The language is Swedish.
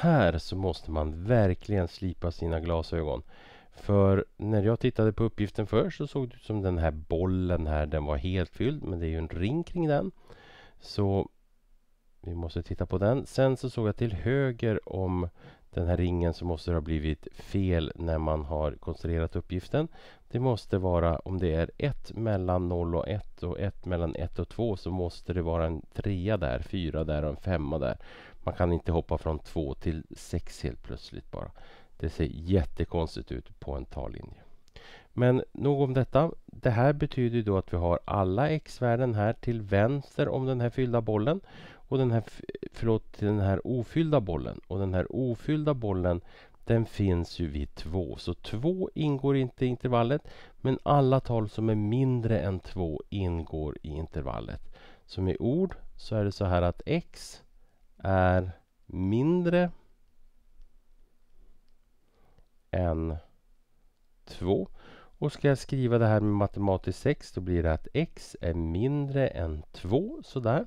här så måste man verkligen slipa sina glasögon. För när jag tittade på uppgiften först så såg det ut som den här bollen här, den var helt fylld, men det är ju en ring kring den. Så vi måste titta på den. Sen så såg jag till höger om den här ringen så måste det ha blivit fel när man har konstruerat uppgiften. Det måste vara, om det är 1 mellan 0 och 1 och 1 mellan 1 och 2 så måste det vara en 3 där, 4 där och en 5 där. Man kan inte hoppa från 2 till 6 helt plötsligt bara. Det ser jättekonstigt ut på en tallinje. Men nog om detta. Det här betyder då att vi har alla x-värden här till vänster om den här fyllda bollen och den här, förlåt, till den här ofyllda bollen. Och den här ofyllda bollen den finns ju vid 2. Så 2 ingår inte i intervallet men alla tal som är mindre än 2 ingår i intervallet. Som i ord så är det så här att x är mindre än 2. Och ska jag skriva det här med matematiskt 6 då blir det att x är mindre än 2 sådär.